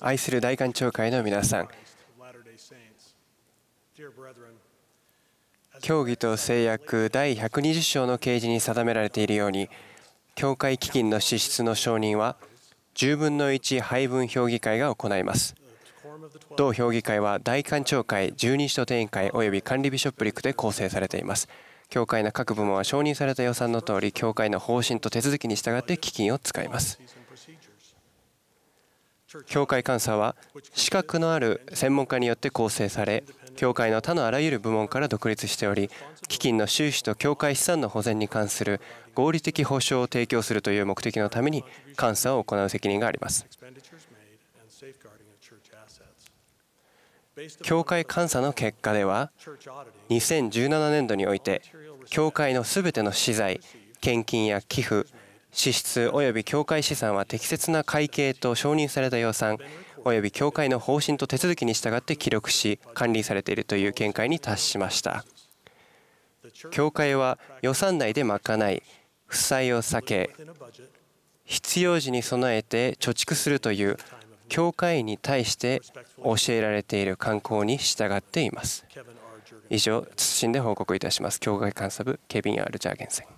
愛する大官長会の皆さん、教義と制約第120章の掲示に定められているように、教会基金の支出の承認は、10分の1配分評議会が行います。同評議会は大官庁会、12使徒定員会及び管理ビショップリックで構成されています。教会の各部門は承認された予算のとおり、教会の方針と手続きに従って基金を使います。教会監査は資格のある専門家によって構成され教会の他のあらゆる部門から独立しており基金の収支と教会資産の保全に関する合理的保障を提供するという目的のために監査を行う責任があります教会監査の結果では2017年度において教会のすべての資材献金や寄付支出及び協会資産は適切な会計と承認された予算及び協会の方針と手続きに従って記録し管理されているという見解に達しました協会は予算内で賄い負債を避け必要時に備えて貯蓄するという教会に対して教えられている慣行に従っています以上謹んで報告いたします教会監査部ケビン・ R・ ジャーゲンセン